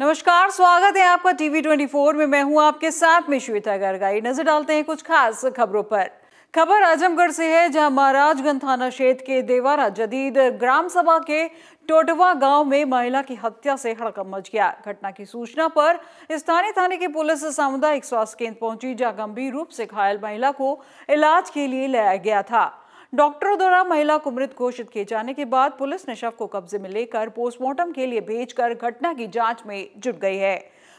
नमस्कार स्वागत है आपका टीवी 24 में मैं हूं आपके साथ में श्वेता गर्गाई नजर डालते हैं कुछ खास खबरों पर खबर आजमगढ़ से है जहां महाराजगंज थाना क्षेत्र के देवारा जदीद ग्राम सभा के टोटवा गांव में महिला की हत्या से हड़कम मच गया घटना की सूचना पर स्थानीय थाने की पुलिस सामुदायिक स्वास्थ्य केंद्र पहुंची जहां गंभीर रूप से घायल महिला को इलाज के लिए लाया गया था डॉक्टरों द्वारा महिला को मृत घोषित किए जाने के बाद पुलिस ने शव को कब्जे में लेकर पोस्टमार्टम के लिए भेजकर घटना की जांच में जुट गई है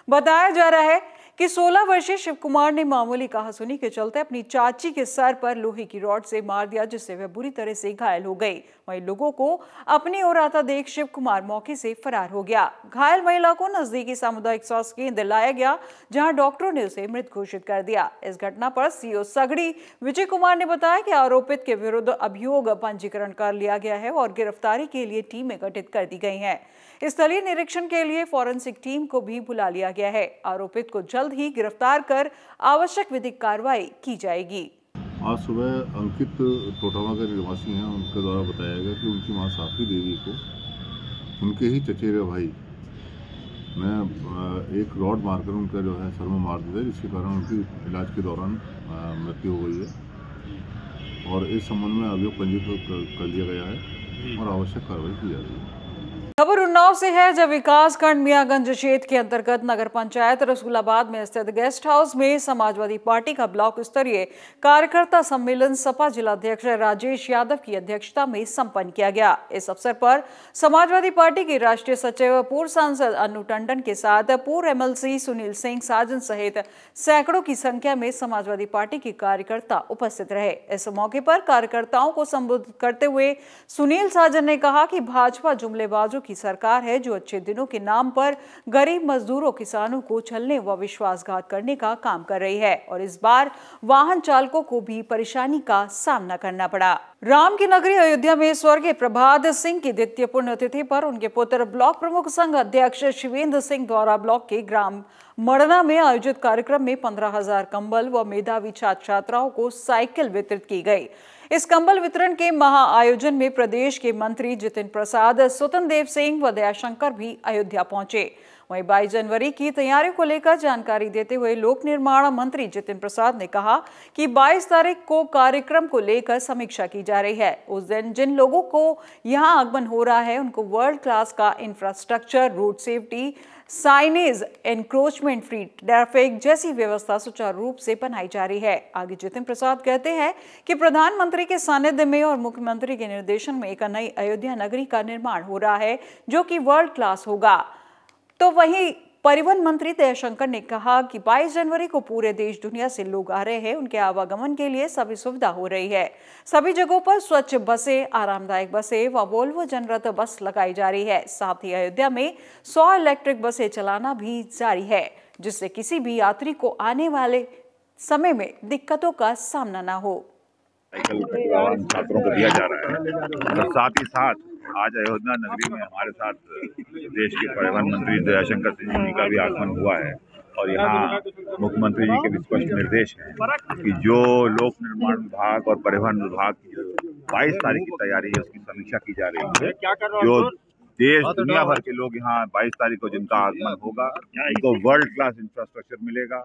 बताया जा रहा है कि 16 वर्षीय शिव कुमार ने मामूली कहा सुनी के चलते अपनी चाची के सर पर लोहे की रॉड से मार दिया जिससे वह बुरी तरह से घायल हो गई वहीं लोगों को अपनी ओर आता देख शिव कुमार मौके से फरार हो गया घायल महिला को नजदीकी सामुदायिक स्वास्थ्य केंद्र लाया गया जहां डॉक्टरों ने उसे मृत घोषित कर दिया इस घटना पर सीओ सगड़ी विजय कुमार ने बताया कि आरोपित के विरुद्ध अभियोग पंजीकरण कर लिया गया है और गिरफ्तारी के लिए टीमें गठित कर दी गई है स्थलीय निरीक्षण के लिए फॉरेंसिक टीम को भी बुला लिया गया है आरोपित को जल्द ही गिरफ्तार कर आवश्यक विधिक कार्रवाई की जाएगी आज सुबह अंकित टोटावा के निवासी हैं उनके द्वारा बताया गया कि उनकी माँ साफी देवी को उनके ही चचेरे भाई ने एक रॉड मारकर उनका जो है सर में मार दिया जिसके कारण उनकी इलाज के दौरान मृत्यु हो गई है और इस संबंध में अभियोग पंजीकृत कर दिया गया है और आवश्यक कार्रवाई की जा रही है खबर उन्नाव से है जब विकासखंड मियागंज क्षेत्र के अंतर्गत नगर पंचायत रसूलाबाद में स्थित गेस्ट हाउस में समाजवादी पार्टी का ब्लॉक स्तरीय कार्यकर्ता सम्मेलन सपा जिलाध्यक्ष राजेश यादव की अध्यक्षता में संपन्न किया गया इस अवसर पर समाजवादी पार्टी के राष्ट्रीय सचिव पूर्व सांसद अनु टंडन के साथ पूर्व एमएलसी सुनील सिंह साजन सहित सैकड़ों की संख्या में समाजवादी पार्टी के कार्यकर्ता उपस्थित रहे इस मौके पर कार्यकर्ताओं को संबोधित करते हुए सुनील साजन ने कहा कि भाजपा जुमलेबाजों की सरकार है जो अच्छे दिनों के नाम पर गरीब मजदूरों किसानों को छलने व विश्वासघात करने का काम कर रही है और इस बार वाहन चालकों को भी परेशानी का सामना करना पड़ा राम की नगरी अयोध्या में स्वर्गीय प्रभात सिंह की द्वितीय पुण्यतिथि पर उनके पुत्र ब्लॉक प्रमुख संघ अध्यक्ष शिवेंद्र सिंह द्वारा ब्लॉक के ग्राम मड़ना में आयोजित कार्यक्रम में पंद्रह हजार कंबल व मेधावी छात्र छात्राओं को साइकिल वितरित की गई इस कंबल वितरण के महाआयोजन में प्रदेश के मंत्री जितिन प्रसाद स्वतन देव सिंह व दयाशंकर भी अयोध्या पहुंचे वहीं बाईस जनवरी की तैयारियों को लेकर जानकारी देते हुए लोक निर्माण मंत्री जितिन प्रसाद ने कहा कि बाईस तारीख को कार्यक्रम को लेकर समीक्षा की जा रही है उस दिन जिन लोगों को यहाँ आगमन हो रहा है उनको वर्ल्ड क्लास का infrastructure road safety signage encroachment free traffic जैसी व्यवस्था सुचारू रूप से बनाई जा रही है आगे जितिन प्रसाद कहते हैं कि प्रधानमंत्री के सानिध्य में और मुख्यमंत्री के निर्देशन में एक नई अयोध्या नगरी का निर्माण हो रहा है जो कि वर्ल्ड क्लास होगा तो वहीं परिवहन मंत्री जयशंकर ने कहा कि 22 जनवरी को पूरे देश दुनिया से लोग आ रहे हैं उनके आवागमन के लिए सभी सुविधा हो रही है सभी जगहों पर स्वच्छ बसें आरामदायक बसें व वोल्वो जनरत बस लगाई जा रही है साथ ही अयोध्या में 100 इलेक्ट्रिक बसें चलाना भी जारी है जिससे किसी भी यात्री को आने वाले समय में दिक्कतों का सामना न हो साइकिल छात्रों को दिया जा रहा है और मतलब साथ ही साथ आज अयोध्या नगरी में हमारे साथ देश के परिवहन मंत्री जयशंकर सिंह जी का भी हाँ, आगमन हुआ है और हाँ, यहाँ हाँ, मुख्यमंत्री जी के भी स्पष्ट निर्देश हैं कि जो लोक निर्माण विभाग और परिवहन विभाग की जो बाईस तारीख की तैयारी है उसकी समीक्षा की जा रही है जो देश दुनिया भर के लोग यहाँ बाईस तारीख को जिनका आगमन होगा उनको वर्ल्ड क्लास इंफ्रास्ट्रक्चर मिलेगा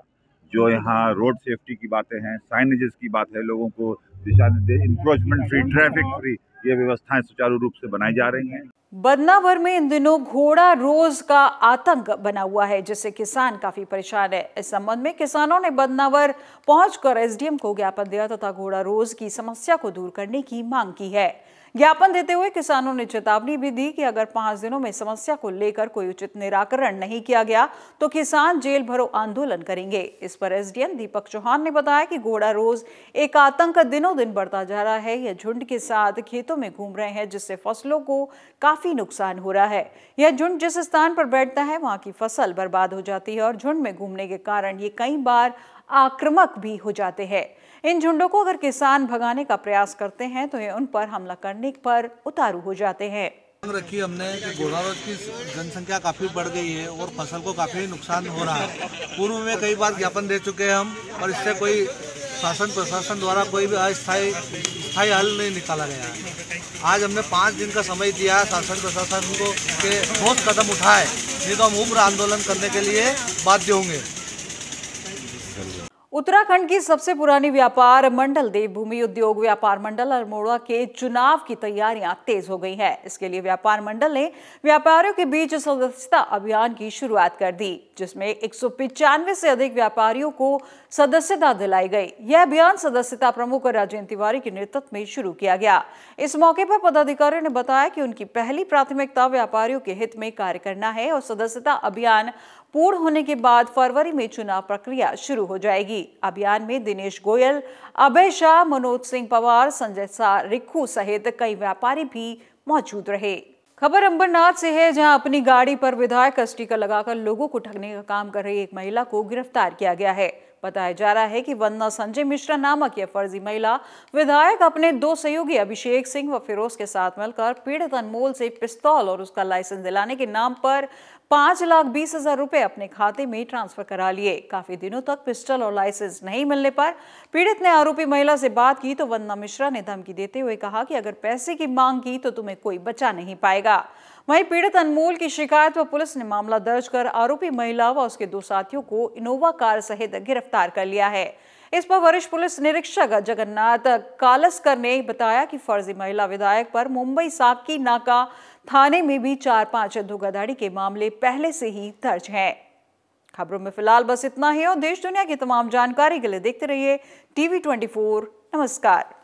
जो यहाँ रोड सेफ्टी की बातें हैं साइनेजेस की बात है लोगों को दिशा निर्देश इंक्रोचमेंट फ्री ट्रैफिक फ्री ये व्यवस्थाएं सुचारू रूप से बनाई जा रही हैं बदनावर में इन दिनों घोड़ा रोज का आतंक बना हुआ है जिससे किसान काफी परेशान है इस संबंध में किसानों ने बदनावर पहुंचकर एसडीएम को ज्ञापन दिया तथा घोड़ा रोज की समस्या को दूर करने की मांग की है ज्ञापन देते हुए किसानों ने चेतावनी भी दी कि अगर पांच दिनों में समस्या को लेकर कोई उचित निराकरण नहीं किया गया तो किसान जेल भरो आंदोलन करेंगे इस पर एसडीएम दीपक चौहान ने बताया कि घोड़ा रोज एक आतंक दिनों दिन बढ़ता जा रहा है यह झुंड के साथ खेतों में घूम रहे हैं जिससे फसलों को काफी नुकसान हो रहा है यह झुंड जिस स्थान पर बैठता है वहां की फसल बर्बाद हो जाती है और झुंड में घूमने के कारण ये कई बार आक्रमक भी हो जाते हैं इन झुंडों को अगर किसान भगाने का प्रयास करते हैं तो ये उन पर हमला करने पर उतारू हो जाते हैं रखी हमने कि गोदावरी की जनसंख्या काफ़ी बढ़ गई है और फसल को काफ़ी नुकसान हो रहा है पूर्व में कई बार ज्ञापन दे चुके हैं हम और इससे कोई शासन प्रशासन द्वारा कोई भी अस्थायी स्थायी हल नहीं निकाला गया है आज हमने पाँच दिन का समय दिया शासन प्रशासन को के ठोस कदम उठाए नहीं तो हम उम्र आंदोलन करने के लिए बाध्य होंगे उत्तराखंड की सबसे पुरानी व्यापार मंडल देवभूमि उद्योग व्यापार मंडल अल्मोड़ा के चुनाव की तैयारियां तेज हो गई हैं इसके लिए व्यापार मंडल ने व्यापारियों के बीच सदस्यता अभियान की शुरुआत कर दी जिसमें एक से अधिक व्यापारियों को सदस्यता दिलाई गई यह अभियान सदस्यता प्रमुख राजेंद्र तिवारी के नेतृत्व में शुरू किया गया इस मौके पर पदाधिकारियों ने बताया कि उनकी पहली प्राथमिकता व्यापारियों के हित में कार्य करना है और सदस्यता अभियान पूर्ण होने के बाद फरवरी में चुनाव प्रक्रिया शुरू हो जाएगी अभियान में दिनेश गोयल अभय शाह मनोज सिंह पवार संजय शाह रिक्कू सहित कई व्यापारी भी मौजूद रहे खबर अंबरनाथ से है जहां अपनी गाड़ी पर विधायक का लगाकर लोगों को ठगने का काम कर रही एक महिला को गिरफ्तार किया गया है बताया जा रहा है कि वंदना संजय मिश्रा नामक यह फर्जी महिला विधायक अपने दो सहयोगी अभिषेक सिंह व फिरोज के साथ मिलकर पीड़ित अनमोल से पिस्तौल और उसका लाइसेंस दिलाने के नाम पर पांच लाख बीस हजार रुपए अपने खाते में ट्रांसफर करा लिए काफी दिनों तक पिस्टल और लाइसेंस नहीं मिलने पर पीड़ित ने आरोपी महिला से बात की तो वंदना मिश्रा ने धमकी देते हुए कहा कि अगर पैसे की मांग की तो तुम्हें कोई बचा नहीं पाएगा वहीं पीड़ित अनमोल की शिकायत पर पुलिस ने मामला दर्ज कर आरोपी महिला व उसके दो साथियों को इनोवा कार सहित गिरफ्तार कर लिया है इस पर वरिष्ठ पुलिस निरीक्षक जगन्नाथ कालसकर ने बताया कि फर्जी महिला विधायक पर मुंबई साकी नाका थाने में भी चार पांच धोखाधड़ी के मामले पहले से ही दर्ज हैं खबरों में फिलहाल बस इतना ही और देश दुनिया की तमाम जानकारी के लिए देखते रहिए टीवी फोर नमस्कार